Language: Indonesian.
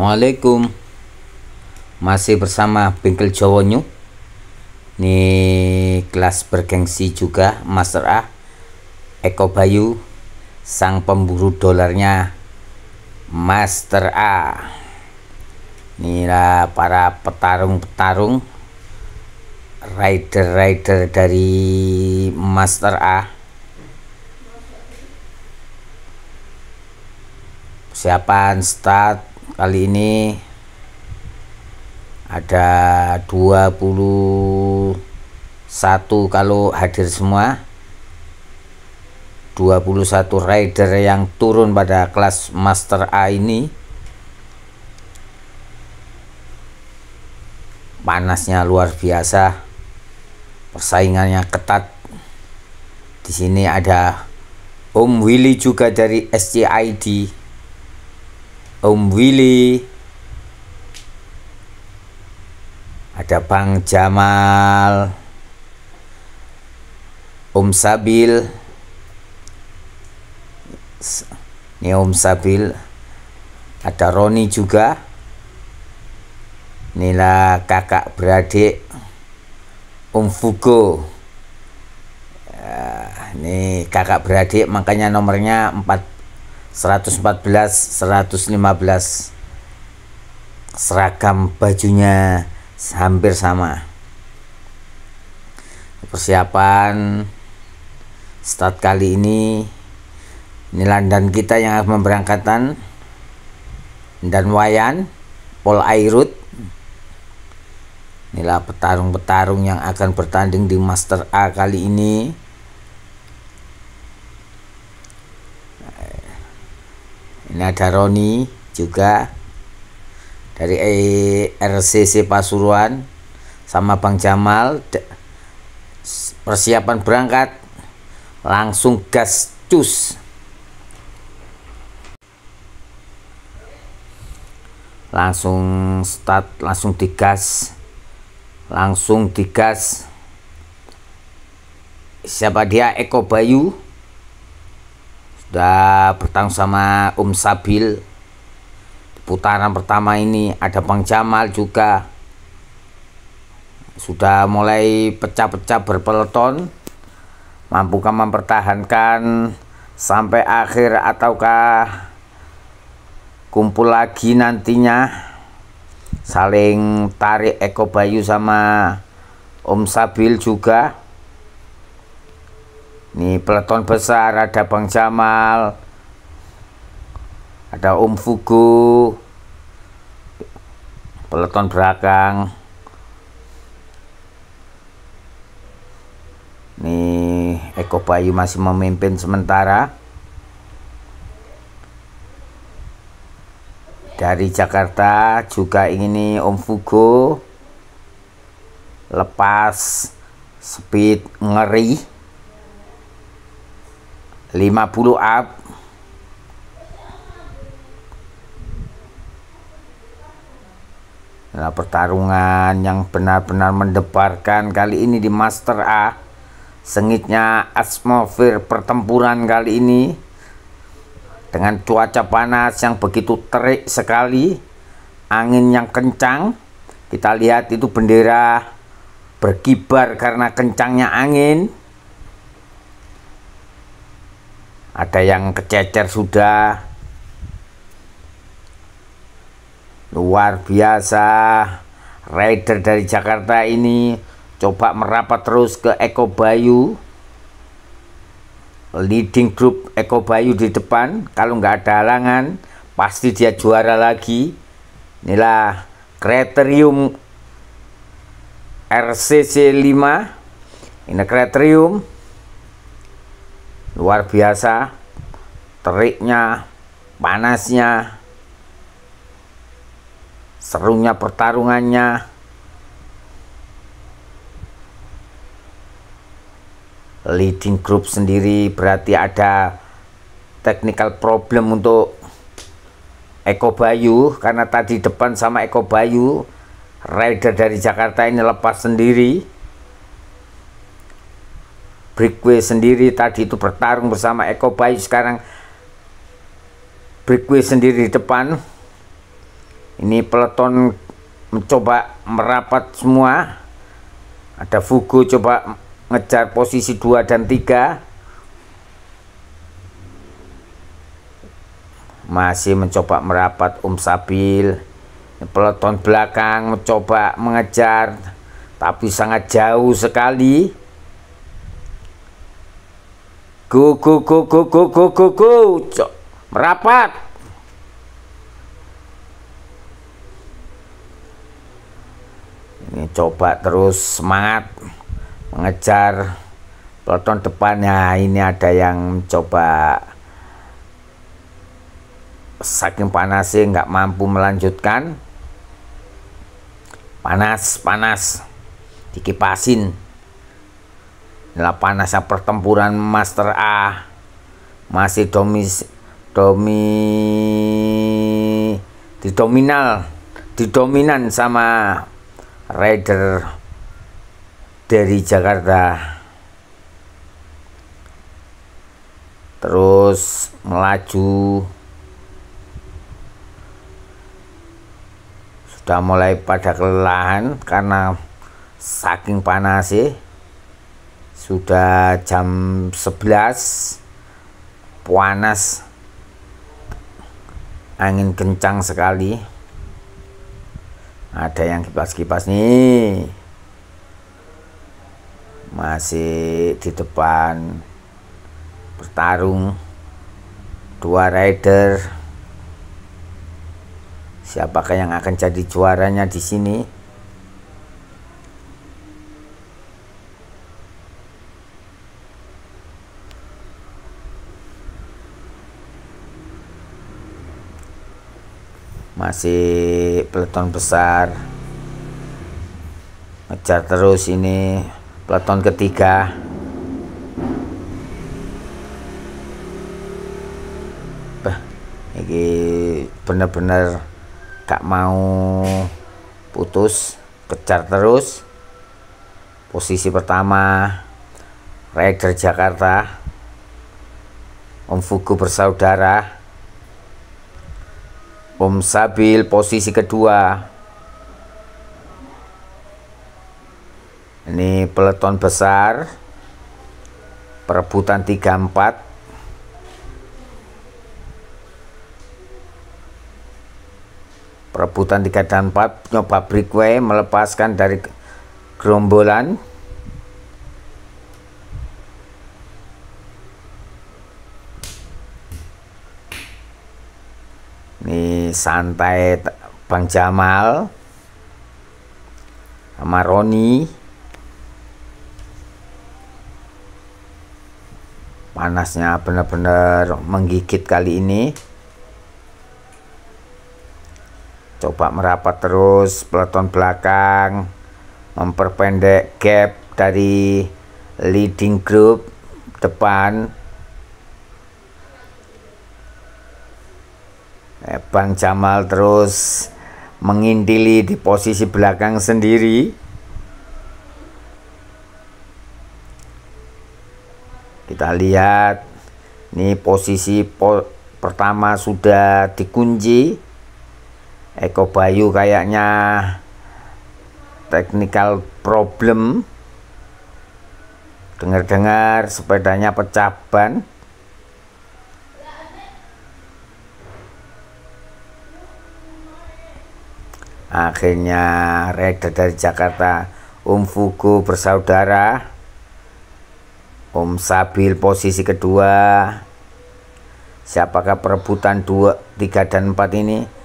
Assalamualaikum masih bersama bengkel Jawonyu Ini kelas bergengsi juga Master A Eko Bayu sang pemburu dolarnya Master A inilah para petarung-petarung rider-rider dari Master A siapaan start kali ini ada 21 kalau hadir semua 21 rider yang turun pada kelas Master A ini panasnya luar biasa persaingannya ketat di sini ada Om Willy juga dari SCID Om Willy ada Bang Jamal Om Sabil ini Om Sabil ada Roni juga inilah kakak beradik Om Fugo ya, ini kakak beradik makanya nomornya 14 114 115 seragam bajunya hampir sama persiapan start kali ini ini landan kita yang akan memberangkatan dan Wayan Pol Airut inilah petarung-petarung yang akan bertanding di Master A kali ini ini ada Roni juga dari eh, RCC Pasuruan sama Bang Jamal persiapan berangkat langsung gas cus langsung start langsung digas langsung digas siapa dia Eko Bayu Udah bertanggung sama Um Sabil. putaran pertama ini ada Bang Jamal juga. Sudah mulai pecah-pecah berpeloton Mampukah mempertahankan sampai akhir ataukah kumpul lagi nantinya saling tarik Eko Bayu sama Om Sabil juga Nih peleton besar ada Bang Jamal, ada Om Fugu, peleton belakang. Nih Eko Bayu masih memimpin sementara. Dari Jakarta juga ini Om Fugo lepas speed ngeri 50 up Nah, pertarungan yang benar-benar mendebarkan kali ini di Master A. Sengitnya atmosfer pertempuran kali ini dengan cuaca panas yang begitu terik sekali, angin yang kencang. Kita lihat itu bendera berkibar karena kencangnya angin. ada yang kececer sudah luar biasa rider dari Jakarta ini coba merapat terus ke Eko Bayu leading group Eko Bayu di depan kalau nggak ada halangan pasti dia juara lagi inilah kriterium RCC 5 ini kriterium luar biasa teriknya panasnya serunya pertarungannya leading group sendiri berarti ada technical problem untuk Eko Bayu karena tadi depan sama Eko Bayu rider dari Jakarta ini lepas sendiri Brickway sendiri tadi itu bertarung bersama Eko Bayu sekarang Brickway sendiri di depan ini peleton mencoba merapat semua ada Fugo coba ngejar posisi 2 dan 3 masih mencoba merapat Um Sabil peleton belakang mencoba mengejar tapi sangat jauh sekali go go go go go go go go Cok. merapat ini coba terus semangat mengejar peloton depannya. ini ada yang coba saking panasnya nggak mampu melanjutkan panas panas dikipasin Nah panasnya pertempuran Master A masih domis domi didominal didominan sama rider dari Jakarta terus melaju sudah mulai pada kelelahan karena saking panas sih sudah jam 11 panas angin kencang sekali ada yang kipas-kipas nih masih di depan bertarung dua rider siapakah yang akan jadi juaranya di sini masih peleton besar ngejar terus ini peleton ketiga ini benar-benar gak mau putus kejar terus posisi pertama Rider Jakarta Om Fugu bersaudara Om Sabil posisi kedua ini peleton besar perebutan 34 perebutan tiga dan empat nyoba breakaway melepaskan dari gerombolan santai Bang Jamal sama Roni panasnya benar-benar menggigit kali ini coba merapat terus peleton belakang memperpendek gap dari leading group depan Bang Jamal terus mengintili di posisi belakang sendiri kita lihat ini posisi po pertama sudah dikunci Eko Bayu kayaknya technical problem dengar-dengar sepedanya pecah ban akhirnya Reda dari Jakarta Om Fugo bersaudara Om Sabil posisi kedua siapakah perebutan dua, tiga dan empat ini